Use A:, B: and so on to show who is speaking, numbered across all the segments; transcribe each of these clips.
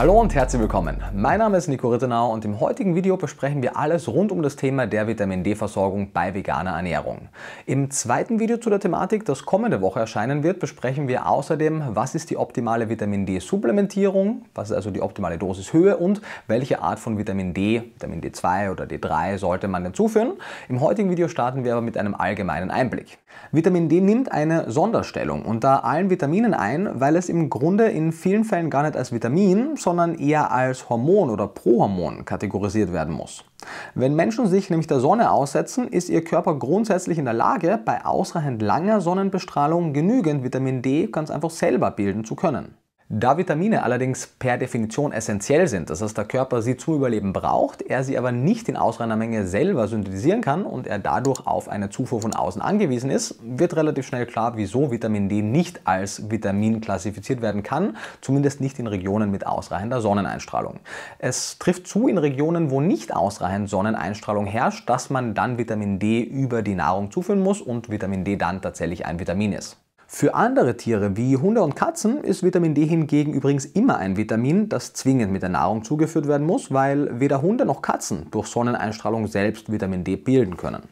A: Hallo und herzlich willkommen. Mein Name ist Nico Rittenau und im heutigen Video besprechen wir alles rund um das Thema der Vitamin D-Versorgung bei veganer Ernährung. Im zweiten Video zu der Thematik, das kommende Woche erscheinen wird, besprechen wir außerdem, was ist die optimale Vitamin D-Supplementierung, was ist also die optimale Dosishöhe und welche Art von Vitamin D, Vitamin D2 oder D3 sollte man hinzuführen. Im heutigen Video starten wir aber mit einem allgemeinen Einblick. Vitamin D nimmt eine Sonderstellung unter allen Vitaminen ein, weil es im Grunde in vielen Fällen gar nicht als Vitamin, sondern sondern eher als Hormon oder Prohormon kategorisiert werden muss. Wenn Menschen sich nämlich der Sonne aussetzen, ist ihr Körper grundsätzlich in der Lage, bei ausreichend langer Sonnenbestrahlung genügend Vitamin D ganz einfach selber bilden zu können. Da Vitamine allerdings per Definition essentiell sind, das heißt der Körper sie zu überleben braucht, er sie aber nicht in ausreichender Menge selber synthetisieren kann und er dadurch auf eine Zufuhr von außen angewiesen ist, wird relativ schnell klar, wieso Vitamin D nicht als Vitamin klassifiziert werden kann, zumindest nicht in Regionen mit ausreichender Sonneneinstrahlung. Es trifft zu in Regionen, wo nicht ausreichend Sonneneinstrahlung herrscht, dass man dann Vitamin D über die Nahrung zuführen muss und Vitamin D dann tatsächlich ein Vitamin ist. Für andere Tiere wie Hunde und Katzen ist Vitamin D hingegen übrigens immer ein Vitamin, das zwingend mit der Nahrung zugeführt werden muss, weil weder Hunde noch Katzen durch Sonneneinstrahlung selbst Vitamin D bilden können.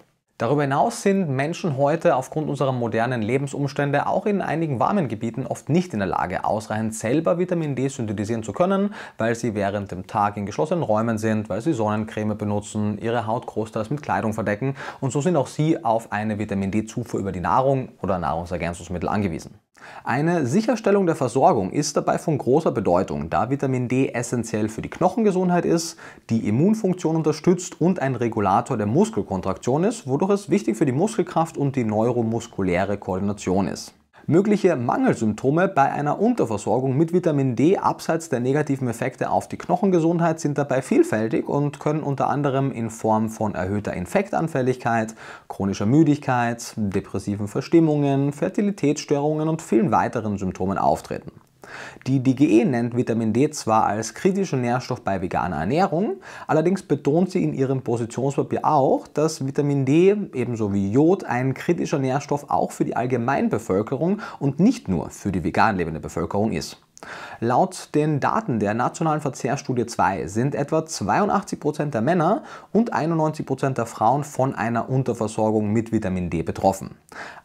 A: Darüber hinaus sind Menschen heute aufgrund unserer modernen Lebensumstände auch in einigen warmen Gebieten oft nicht in der Lage, ausreichend selber Vitamin D synthetisieren zu können, weil sie während dem Tag in geschlossenen Räumen sind, weil sie Sonnencreme benutzen, ihre Haut großteils mit Kleidung verdecken und so sind auch sie auf eine Vitamin D-Zufuhr über die Nahrung oder Nahrungsergänzungsmittel angewiesen. Eine Sicherstellung der Versorgung ist dabei von großer Bedeutung, da Vitamin D essentiell für die Knochengesundheit ist, die Immunfunktion unterstützt und ein Regulator der Muskelkontraktion ist, wodurch es wichtig für die Muskelkraft und die neuromuskuläre Koordination ist mögliche Mangelsymptome bei einer Unterversorgung mit Vitamin D abseits der negativen Effekte auf die Knochengesundheit sind dabei vielfältig und können unter anderem in Form von erhöhter Infektanfälligkeit, chronischer Müdigkeit, depressiven Verstimmungen, Fertilitätsstörungen und vielen weiteren Symptomen auftreten. Die DGE nennt Vitamin D zwar als kritischen Nährstoff bei veganer Ernährung, allerdings betont sie in ihrem Positionspapier auch, dass Vitamin D ebenso wie Jod ein kritischer Nährstoff auch für die Allgemeinbevölkerung und nicht nur für die vegan lebende Bevölkerung ist. Laut den Daten der Nationalen Verzehrstudie 2 sind etwa 82% der Männer und 91% der Frauen von einer Unterversorgung mit Vitamin D betroffen.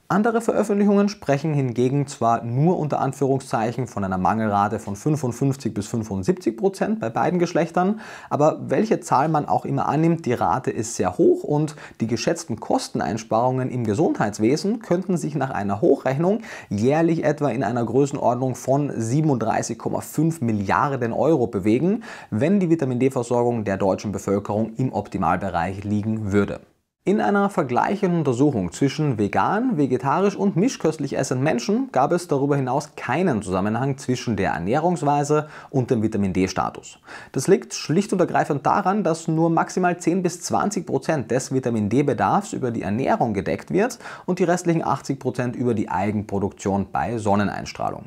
A: Andere Veröffentlichungen sprechen hingegen zwar nur unter Anführungszeichen von einer Mangelrate von 55 bis 75 Prozent bei beiden Geschlechtern, aber welche Zahl man auch immer annimmt, die Rate ist sehr hoch und die geschätzten Kosteneinsparungen im Gesundheitswesen könnten sich nach einer Hochrechnung jährlich etwa in einer Größenordnung von 37,5 Milliarden Euro bewegen, wenn die Vitamin D-Versorgung der deutschen Bevölkerung im Optimalbereich liegen würde. In einer vergleichenden Untersuchung zwischen vegan, vegetarisch und mischköstlich essenden Menschen gab es darüber hinaus keinen Zusammenhang zwischen der Ernährungsweise und dem Vitamin D-Status. Das liegt schlicht und ergreifend daran, dass nur maximal 10 bis 20 Prozent des Vitamin D-Bedarfs über die Ernährung gedeckt wird und die restlichen 80 Prozent über die Eigenproduktion bei Sonneneinstrahlung.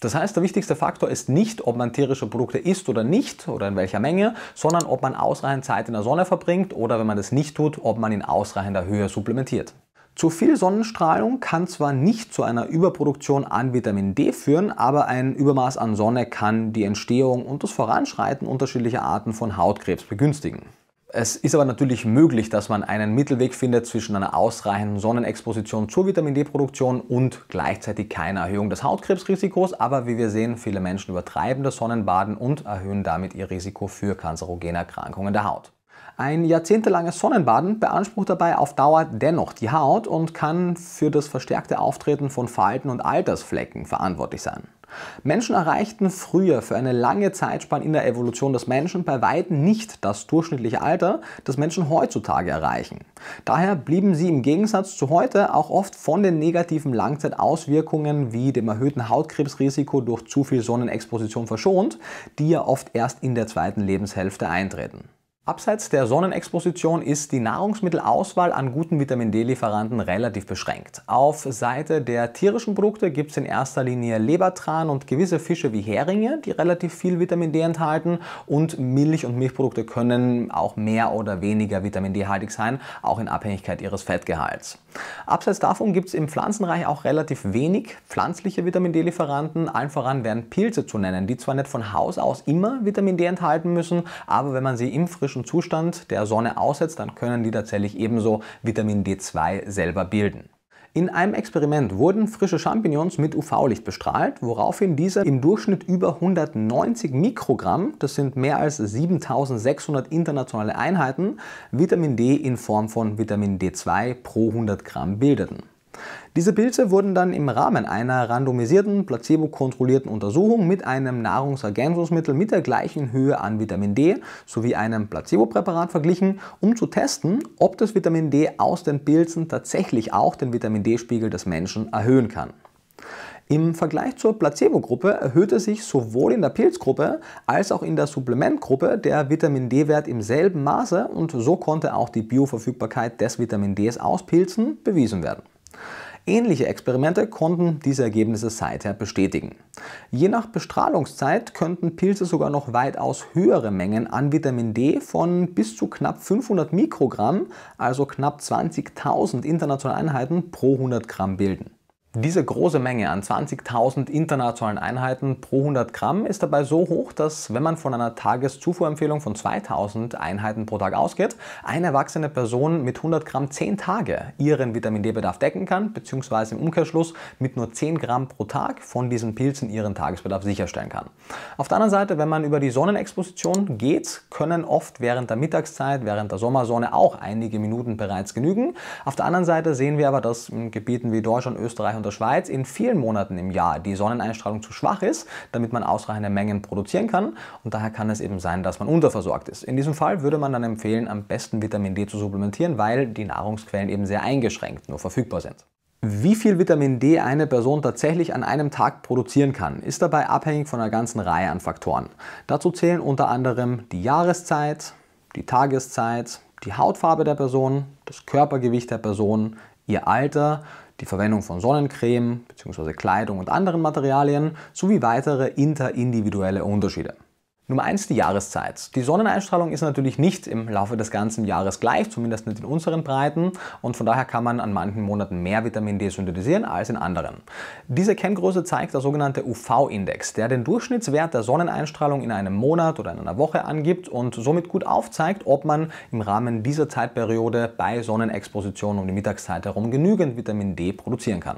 A: Das heißt, der wichtigste Faktor ist nicht, ob man tierische Produkte isst oder nicht oder in welcher Menge, sondern ob man ausreichend Zeit in der Sonne verbringt oder wenn man das nicht tut, ob man in ausreichender Höhe supplementiert. Zu viel Sonnenstrahlung kann zwar nicht zu einer Überproduktion an Vitamin D führen, aber ein Übermaß an Sonne kann die Entstehung und das Voranschreiten unterschiedlicher Arten von Hautkrebs begünstigen. Es ist aber natürlich möglich, dass man einen Mittelweg findet zwischen einer ausreichenden Sonnenexposition zur Vitamin D-Produktion und gleichzeitig keiner Erhöhung des Hautkrebsrisikos. Aber wie wir sehen, viele Menschen übertreiben das Sonnenbaden und erhöhen damit ihr Risiko für kanzerogene Erkrankungen der Haut. Ein jahrzehntelanges Sonnenbaden beansprucht dabei auf Dauer dennoch die Haut und kann für das verstärkte Auftreten von Falten und Altersflecken verantwortlich sein. Menschen erreichten früher für eine lange Zeitspanne in der Evolution des Menschen bei weitem nicht das durchschnittliche Alter, das Menschen heutzutage erreichen. Daher blieben sie im Gegensatz zu heute auch oft von den negativen Langzeitauswirkungen wie dem erhöhten Hautkrebsrisiko durch zu viel Sonnenexposition verschont, die ja oft erst in der zweiten Lebenshälfte eintreten. Abseits der Sonnenexposition ist die Nahrungsmittelauswahl an guten Vitamin D-Lieferanten relativ beschränkt. Auf Seite der tierischen Produkte gibt es in erster Linie Lebertran und gewisse Fische wie Heringe, die relativ viel Vitamin D enthalten. Und Milch und Milchprodukte können auch mehr oder weniger Vitamin D-haltig sein, auch in Abhängigkeit ihres Fettgehalts. Abseits davon gibt es im Pflanzenreich auch relativ wenig pflanzliche Vitamin D-Lieferanten. Allen voran werden Pilze zu nennen, die zwar nicht von Haus aus immer Vitamin D enthalten müssen, aber wenn man sie im frischen chemischen Zustand der Sonne aussetzt, dann können die tatsächlich ebenso Vitamin D2 selber bilden. In einem Experiment wurden frische Champignons mit UV-Licht bestrahlt, woraufhin diese im Durchschnitt über 190 Mikrogramm, das sind mehr als 7600 internationale Einheiten, Vitamin D in Form von Vitamin D2 pro 100 Gramm bildeten. Diese Pilze wurden dann im Rahmen einer randomisierten, placebo-kontrollierten Untersuchung mit einem Nahrungsergänzungsmittel mit der gleichen Höhe an Vitamin D sowie einem Placebo-Präparat verglichen, um zu testen, ob das Vitamin D aus den Pilzen tatsächlich auch den Vitamin D-Spiegel des Menschen erhöhen kann. Im Vergleich zur Placebo-Gruppe erhöhte sich sowohl in der Pilzgruppe als auch in der Supplementgruppe der Vitamin D-Wert im selben Maße und so konnte auch die Bioverfügbarkeit des Vitamin Ds aus Pilzen bewiesen werden. Ähnliche Experimente konnten diese Ergebnisse seither bestätigen. Je nach Bestrahlungszeit könnten Pilze sogar noch weitaus höhere Mengen an Vitamin D von bis zu knapp 500 Mikrogramm, also knapp 20.000 internationalen Einheiten pro 100 Gramm bilden. Diese große Menge an 20.000 internationalen Einheiten pro 100 Gramm ist dabei so hoch, dass wenn man von einer Tageszufuhrempfehlung von 2.000 Einheiten pro Tag ausgeht, eine erwachsene Person mit 100 Gramm 10 Tage ihren Vitamin D-Bedarf decken kann, beziehungsweise im Umkehrschluss mit nur 10 Gramm pro Tag von diesen Pilzen ihren Tagesbedarf sicherstellen kann. Auf der anderen Seite, wenn man über die Sonnenexposition geht, können oft während der Mittagszeit, während der Sommersonne auch einige Minuten bereits genügen. Auf der anderen Seite sehen wir aber, dass in Gebieten wie Deutschland, Österreich und der Schweiz in vielen Monaten im Jahr die Sonneneinstrahlung zu schwach ist, damit man ausreichende Mengen produzieren kann. Und daher kann es eben sein, dass man unterversorgt ist. In diesem Fall würde man dann empfehlen, am besten Vitamin D zu supplementieren, weil die Nahrungsquellen eben sehr eingeschränkt nur verfügbar sind. Wie viel Vitamin D eine Person tatsächlich an einem Tag produzieren kann, ist dabei abhängig von einer ganzen Reihe an Faktoren. Dazu zählen unter anderem die Jahreszeit, die Tageszeit, die Hautfarbe der Person, das Körpergewicht der Person, ihr Alter, die Verwendung von Sonnencreme bzw. Kleidung und anderen Materialien sowie weitere interindividuelle Unterschiede. Nummer 1, die Jahreszeit. Die Sonneneinstrahlung ist natürlich nicht im Laufe des ganzen Jahres gleich, zumindest nicht in unseren Breiten und von daher kann man an manchen Monaten mehr Vitamin D synthetisieren als in anderen. Diese Kenngröße zeigt der sogenannte UV-Index, der den Durchschnittswert der Sonneneinstrahlung in einem Monat oder in einer Woche angibt und somit gut aufzeigt, ob man im Rahmen dieser Zeitperiode bei Sonnenexposition um die Mittagszeit herum genügend Vitamin D produzieren kann.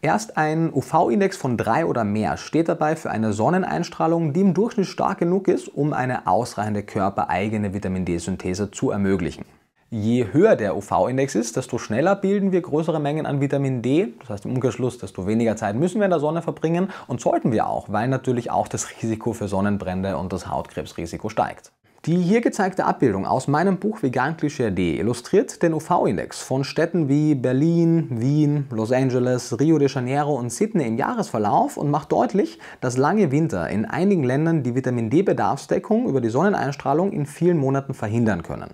A: Erst ein UV-Index von 3 oder mehr steht dabei für eine Sonneneinstrahlung, die im Durchschnitt stark genug ist, um eine ausreichende körpereigene Vitamin D-Synthese zu ermöglichen. Je höher der UV-Index ist, desto schneller bilden wir größere Mengen an Vitamin D. Das heißt im Umkehrschluss, desto weniger Zeit müssen wir in der Sonne verbringen und sollten wir auch, weil natürlich auch das Risiko für Sonnenbrände und das Hautkrebsrisiko steigt. Die hier gezeigte Abbildung aus meinem Buch Vegan D illustriert den UV-Index von Städten wie Berlin, Wien, Los Angeles, Rio de Janeiro und Sydney im Jahresverlauf und macht deutlich, dass lange Winter in einigen Ländern die Vitamin D-Bedarfsdeckung über die Sonneneinstrahlung in vielen Monaten verhindern können.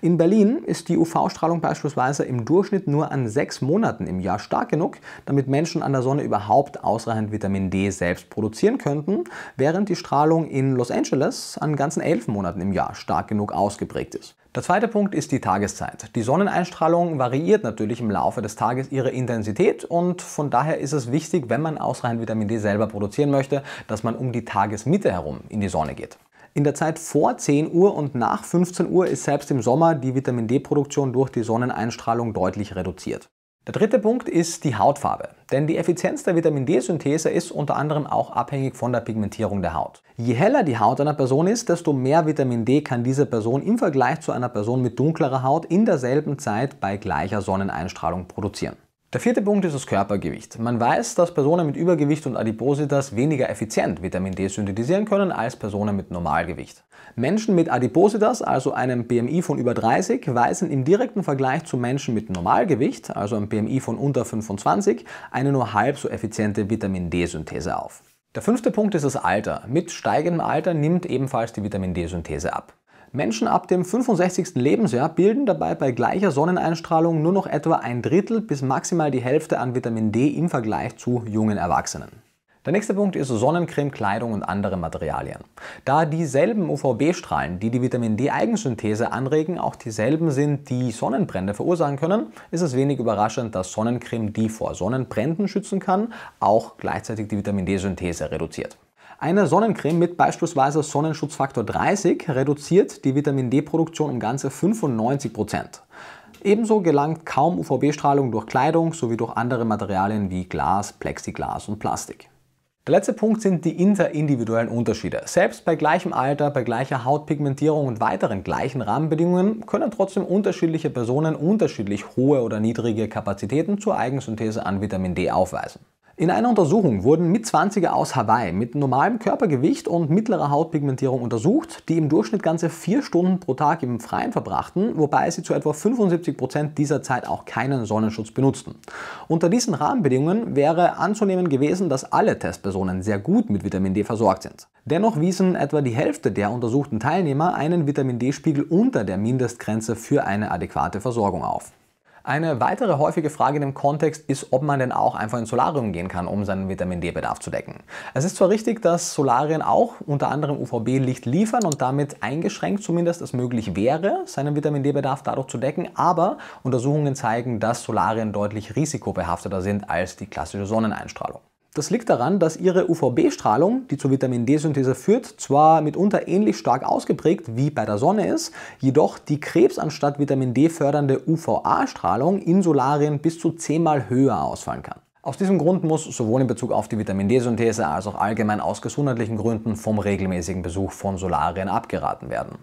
A: In Berlin ist die UV-Strahlung beispielsweise im Durchschnitt nur an sechs Monaten im Jahr stark genug, damit Menschen an der Sonne überhaupt ausreichend Vitamin D selbst produzieren könnten, während die Strahlung in Los Angeles an ganzen elf Monaten im Jahr stark genug ausgeprägt ist. Der zweite Punkt ist die Tageszeit. Die Sonneneinstrahlung variiert natürlich im Laufe des Tages ihre Intensität und von daher ist es wichtig, wenn man ausreichend Vitamin D selber produzieren möchte, dass man um die Tagesmitte herum in die Sonne geht. In der Zeit vor 10 Uhr und nach 15 Uhr ist selbst im Sommer die Vitamin D-Produktion durch die Sonneneinstrahlung deutlich reduziert. Der dritte Punkt ist die Hautfarbe, denn die Effizienz der Vitamin D-Synthese ist unter anderem auch abhängig von der Pigmentierung der Haut. Je heller die Haut einer Person ist, desto mehr Vitamin D kann diese Person im Vergleich zu einer Person mit dunklerer Haut in derselben Zeit bei gleicher Sonneneinstrahlung produzieren. Der vierte Punkt ist das Körpergewicht. Man weiß, dass Personen mit Übergewicht und Adipositas weniger effizient Vitamin D synthetisieren können als Personen mit Normalgewicht. Menschen mit Adipositas, also einem BMI von über 30, weisen im direkten Vergleich zu Menschen mit Normalgewicht, also einem BMI von unter 25, eine nur halb so effiziente Vitamin D-Synthese auf. Der fünfte Punkt ist das Alter. Mit steigendem Alter nimmt ebenfalls die Vitamin D-Synthese ab. Menschen ab dem 65. Lebensjahr bilden dabei bei gleicher Sonneneinstrahlung nur noch etwa ein Drittel bis maximal die Hälfte an Vitamin D im Vergleich zu jungen Erwachsenen. Der nächste Punkt ist Sonnencreme, Kleidung und andere Materialien. Da dieselben UVB-Strahlen, die die Vitamin D-Eigensynthese anregen, auch dieselben sind, die Sonnenbrände verursachen können, ist es wenig überraschend, dass Sonnencreme, die vor Sonnenbränden schützen kann, auch gleichzeitig die Vitamin D-Synthese reduziert. Eine Sonnencreme mit beispielsweise Sonnenschutzfaktor 30 reduziert die Vitamin D-Produktion um ganze 95 Ebenso gelangt kaum UVB-Strahlung durch Kleidung sowie durch andere Materialien wie Glas, Plexiglas und Plastik. Der letzte Punkt sind die interindividuellen Unterschiede. Selbst bei gleichem Alter, bei gleicher Hautpigmentierung und weiteren gleichen Rahmenbedingungen können trotzdem unterschiedliche Personen unterschiedlich hohe oder niedrige Kapazitäten zur Eigensynthese an Vitamin D aufweisen. In einer Untersuchung wurden 20er aus Hawaii mit normalem Körpergewicht und mittlerer Hautpigmentierung untersucht, die im Durchschnitt ganze vier Stunden pro Tag im Freien verbrachten, wobei sie zu etwa 75% Prozent dieser Zeit auch keinen Sonnenschutz benutzten. Unter diesen Rahmenbedingungen wäre anzunehmen gewesen, dass alle Testpersonen sehr gut mit Vitamin D versorgt sind. Dennoch wiesen etwa die Hälfte der untersuchten Teilnehmer einen Vitamin D-Spiegel unter der Mindestgrenze für eine adäquate Versorgung auf. Eine weitere häufige Frage in dem Kontext ist, ob man denn auch einfach ins Solarium gehen kann, um seinen Vitamin D-Bedarf zu decken. Es ist zwar richtig, dass Solarien auch unter anderem UVB-Licht liefern und damit eingeschränkt zumindest es möglich wäre, seinen Vitamin D-Bedarf dadurch zu decken, aber Untersuchungen zeigen, dass Solarien deutlich risikobehafteter sind als die klassische Sonneneinstrahlung. Das liegt daran, dass ihre UVB-Strahlung, die zur Vitamin D-Synthese führt, zwar mitunter ähnlich stark ausgeprägt wie bei der Sonne ist, jedoch die Krebs anstatt Vitamin D fördernde UVA-Strahlung in Solarien bis zu zehnmal höher ausfallen kann. Aus diesem Grund muss sowohl in Bezug auf die Vitamin D-Synthese als auch allgemein aus gesundheitlichen Gründen vom regelmäßigen Besuch von Solarien abgeraten werden.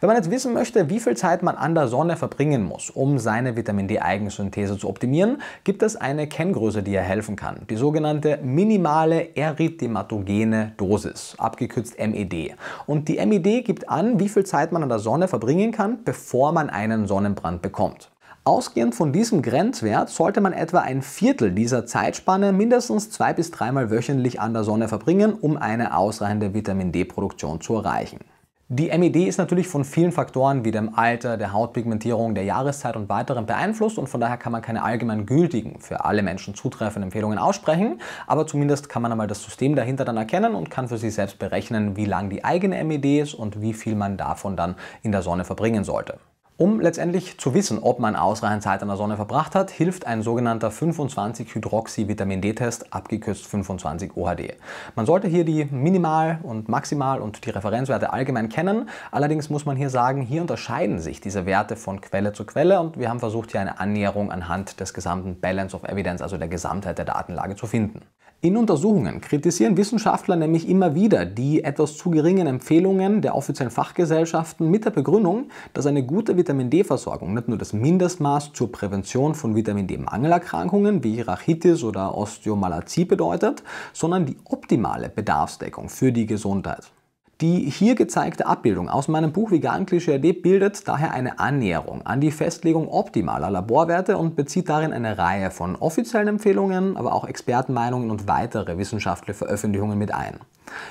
A: Wenn man jetzt wissen möchte, wie viel Zeit man an der Sonne verbringen muss, um seine Vitamin D-Eigensynthese zu optimieren, gibt es eine Kenngröße, die ihr helfen kann, die sogenannte minimale erythematogene Dosis, abgekürzt MED. Und die MED gibt an, wie viel Zeit man an der Sonne verbringen kann, bevor man einen Sonnenbrand bekommt. Ausgehend von diesem Grenzwert sollte man etwa ein Viertel dieser Zeitspanne mindestens zwei bis dreimal wöchentlich an der Sonne verbringen, um eine ausreichende Vitamin D-Produktion zu erreichen. Die MED ist natürlich von vielen Faktoren wie dem Alter, der Hautpigmentierung, der Jahreszeit und weiteren beeinflusst und von daher kann man keine allgemein gültigen, für alle Menschen zutreffenden Empfehlungen aussprechen, aber zumindest kann man einmal das System dahinter dann erkennen und kann für sich selbst berechnen, wie lang die eigene MED ist und wie viel man davon dann in der Sonne verbringen sollte. Um letztendlich zu wissen, ob man ausreichend Zeit an der Sonne verbracht hat, hilft ein sogenannter 25-Hydroxy-Vitamin-D-Test, abgekürzt 25 OHD. Man sollte hier die Minimal- und Maximal- und die Referenzwerte allgemein kennen. Allerdings muss man hier sagen, hier unterscheiden sich diese Werte von Quelle zu Quelle und wir haben versucht, hier eine Annäherung anhand des gesamten Balance of Evidence, also der Gesamtheit der Datenlage zu finden. In Untersuchungen kritisieren Wissenschaftler nämlich immer wieder die etwas zu geringen Empfehlungen der offiziellen Fachgesellschaften mit der Begründung, dass eine gute Vitamin D-Versorgung nicht nur das Mindestmaß zur Prävention von Vitamin D-Mangelerkrankungen wie Rachitis oder Osteomalazie bedeutet, sondern die optimale Bedarfsdeckung für die Gesundheit. Die hier gezeigte Abbildung aus meinem Buch Vegan Klischee bildet daher eine Annäherung an die Festlegung optimaler Laborwerte und bezieht darin eine Reihe von offiziellen Empfehlungen, aber auch Expertenmeinungen und weitere wissenschaftliche Veröffentlichungen mit ein.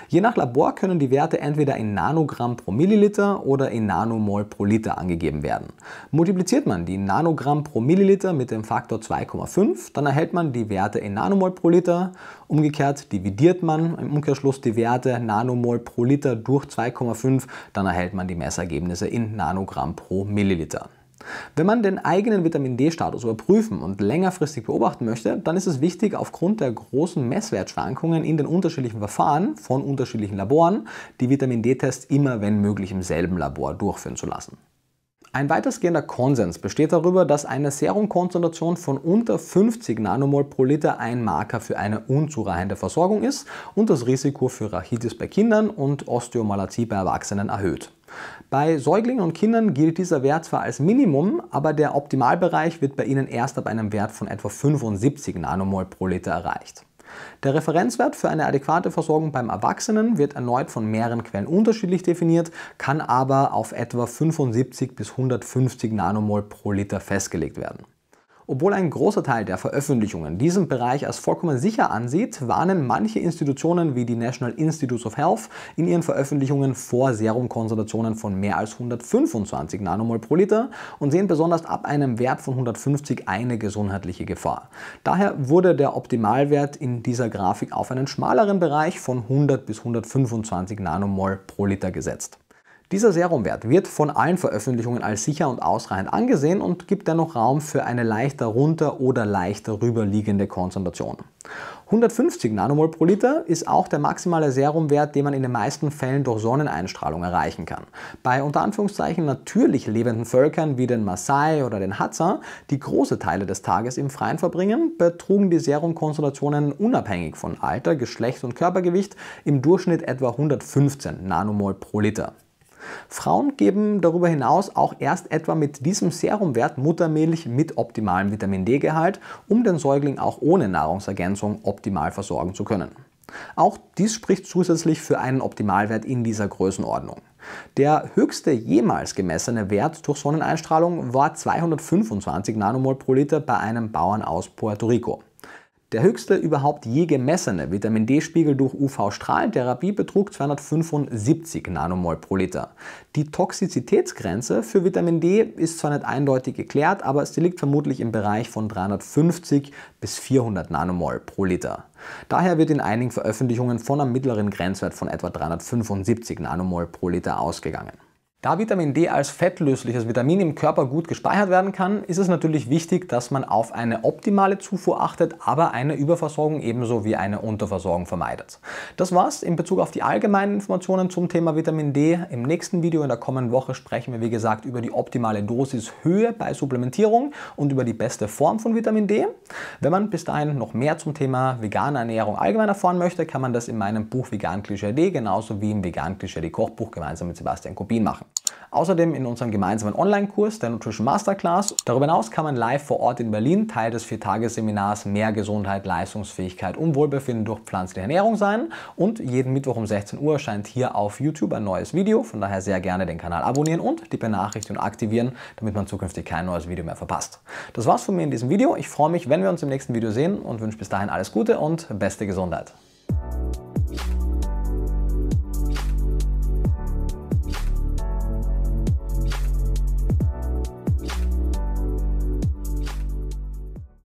A: Je nach Labor können die Werte entweder in Nanogramm pro Milliliter oder in Nanomol pro Liter angegeben werden. Multipliziert man die Nanogramm pro Milliliter mit dem Faktor 2,5, dann erhält man die Werte in Nanomol pro Liter. Umgekehrt dividiert man im Umkehrschluss die Werte Nanomol pro Liter durch 2,5, dann erhält man die Messergebnisse in Nanogramm pro Milliliter. Wenn man den eigenen Vitamin D-Status überprüfen und längerfristig beobachten möchte, dann ist es wichtig, aufgrund der großen Messwertschwankungen in den unterschiedlichen Verfahren von unterschiedlichen Laboren die Vitamin D-Tests immer, wenn möglich, im selben Labor durchführen zu lassen. Ein weitestgehender Konsens besteht darüber, dass eine Serumkonzentration von unter 50 Nanomol pro Liter ein Marker für eine unzureichende Versorgung ist und das Risiko für Rachitis bei Kindern und Osteomalazie bei Erwachsenen erhöht. Bei Säuglingen und Kindern gilt dieser Wert zwar als Minimum, aber der Optimalbereich wird bei ihnen erst ab einem Wert von etwa 75 Nanomol pro Liter erreicht. Der Referenzwert für eine adäquate Versorgung beim Erwachsenen wird erneut von mehreren Quellen unterschiedlich definiert, kann aber auf etwa 75 bis 150 Nanomol pro Liter festgelegt werden. Obwohl ein großer Teil der Veröffentlichungen diesen Bereich als vollkommen sicher ansieht, warnen manche Institutionen wie die National Institutes of Health in ihren Veröffentlichungen vor Serumkonzentrationen von mehr als 125 Nanomol pro Liter und sehen besonders ab einem Wert von 150 eine gesundheitliche Gefahr. Daher wurde der Optimalwert in dieser Grafik auf einen schmaleren Bereich von 100 bis 125 Nanomol pro Liter gesetzt. Dieser Serumwert wird von allen Veröffentlichungen als sicher und ausreichend angesehen und gibt dennoch Raum für eine leicht darunter oder leicht darüber liegende Konzentration. 150 Nanomol pro Liter ist auch der maximale Serumwert, den man in den meisten Fällen durch Sonneneinstrahlung erreichen kann. Bei unter Anführungszeichen natürlich lebenden Völkern wie den Maasai oder den Hadza, die große Teile des Tages im Freien verbringen, betrugen die Serumkonzentrationen unabhängig von Alter, Geschlecht und Körpergewicht im Durchschnitt etwa 115 Nanomol pro Liter. Frauen geben darüber hinaus auch erst etwa mit diesem Serumwert Muttermilch mit optimalem Vitamin D-Gehalt, um den Säugling auch ohne Nahrungsergänzung optimal versorgen zu können. Auch dies spricht zusätzlich für einen Optimalwert in dieser Größenordnung. Der höchste jemals gemessene Wert durch Sonneneinstrahlung war 225 Nanomol pro Liter bei einem Bauern aus Puerto Rico. Der höchste überhaupt je gemessene Vitamin D-Spiegel durch UV-Strahlentherapie betrug 275 Nanomol pro Liter. Die Toxizitätsgrenze für Vitamin D ist zwar nicht eindeutig geklärt, aber sie liegt vermutlich im Bereich von 350 bis 400 Nanomol pro Liter. Daher wird in einigen Veröffentlichungen von einem mittleren Grenzwert von etwa 375 Nanomol pro Liter ausgegangen. Da Vitamin D als fettlösliches Vitamin im Körper gut gespeichert werden kann, ist es natürlich wichtig, dass man auf eine optimale Zufuhr achtet, aber eine Überversorgung ebenso wie eine Unterversorgung vermeidet. Das war's in Bezug auf die allgemeinen Informationen zum Thema Vitamin D. Im nächsten Video in der kommenden Woche sprechen wir wie gesagt über die optimale Dosishöhe bei Supplementierung und über die beste Form von Vitamin D. Wenn man bis dahin noch mehr zum Thema vegane Ernährung allgemein erfahren möchte, kann man das in meinem Buch Vegan Klischee D genauso wie im Vegan Klischee D Kochbuch gemeinsam mit Sebastian Kopin machen. Außerdem in unserem gemeinsamen Online-Kurs der Nutrition Masterclass. Darüber hinaus kann man live vor Ort in Berlin Teil des Viertageseminars Mehr Gesundheit, Leistungsfähigkeit und Wohlbefinden durch pflanzliche Ernährung sein. Und jeden Mittwoch um 16 Uhr erscheint hier auf YouTube ein neues Video. Von daher sehr gerne den Kanal abonnieren und die Benachrichtigung aktivieren, damit man zukünftig kein neues Video mehr verpasst. Das war's von mir in diesem Video. Ich freue mich, wenn wir uns im nächsten Video sehen und wünsche bis dahin alles Gute und beste Gesundheit.